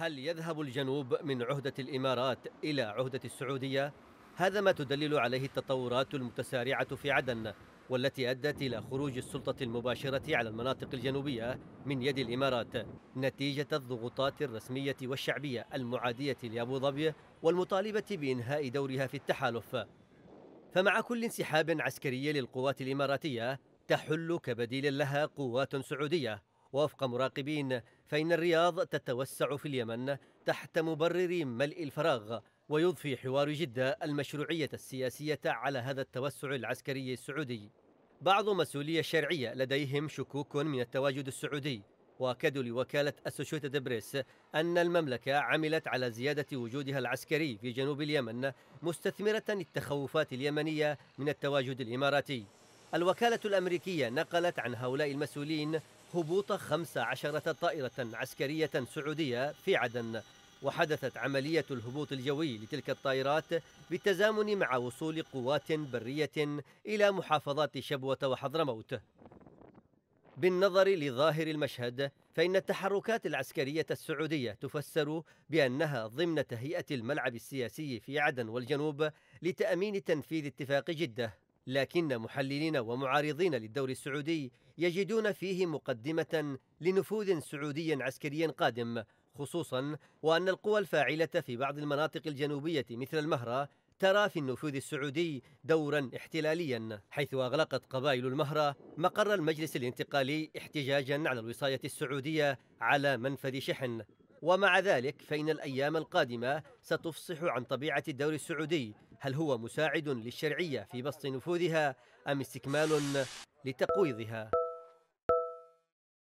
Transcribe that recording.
هل يذهب الجنوب من عهدة الإمارات إلى عهدة السعودية؟ هذا ما تدلل عليه التطورات المتسارعة في عدن والتي أدت إلى خروج السلطة المباشرة على المناطق الجنوبية من يد الإمارات نتيجة الضغوطات الرسمية والشعبية المعادية لأبو ظبي والمطالبة بإنهاء دورها في التحالف فمع كل انسحاب عسكري للقوات الإماراتية تحل كبديل لها قوات سعودية وفق مراقبين فإن الرياض تتوسع في اليمن تحت مبرر ملء الفراغ ويضفي حوار جدة المشروعية السياسية على هذا التوسع العسكري السعودي بعض مسؤولي الشرعية لديهم شكوك من التواجد السعودي واكدوا لوكالة أسوشيتد بريس أن المملكة عملت على زيادة وجودها العسكري في جنوب اليمن مستثمرة التخوفات اليمنية من التواجد الإماراتي الوكالة الأمريكية نقلت عن هؤلاء المسؤولين هبوط 15 طائرة عسكرية سعودية في عدن وحدثت عملية الهبوط الجوي لتلك الطائرات بالتزامن مع وصول قوات برية إلى محافظات شبوة وحضرموت بالنظر لظاهر المشهد فإن التحركات العسكرية السعودية تفسر بأنها ضمن تهيئة الملعب السياسي في عدن والجنوب لتأمين تنفيذ اتفاق جدة لكن محللين ومعارضين للدور السعودي يجدون فيه مقدمة لنفوذ سعودي عسكري قادم خصوصا وأن القوى الفاعلة في بعض المناطق الجنوبية مثل المهرة ترى في النفوذ السعودي دورا احتلاليا حيث أغلقت قبائل المهرة مقر المجلس الانتقالي احتجاجا على الوصاية السعودية على منفذ شحن ومع ذلك فإن الأيام القادمة ستفصح عن طبيعة الدور السعودي هل هو مساعد للشرعيه في بسط نفوذها ام استكمال لتقويضها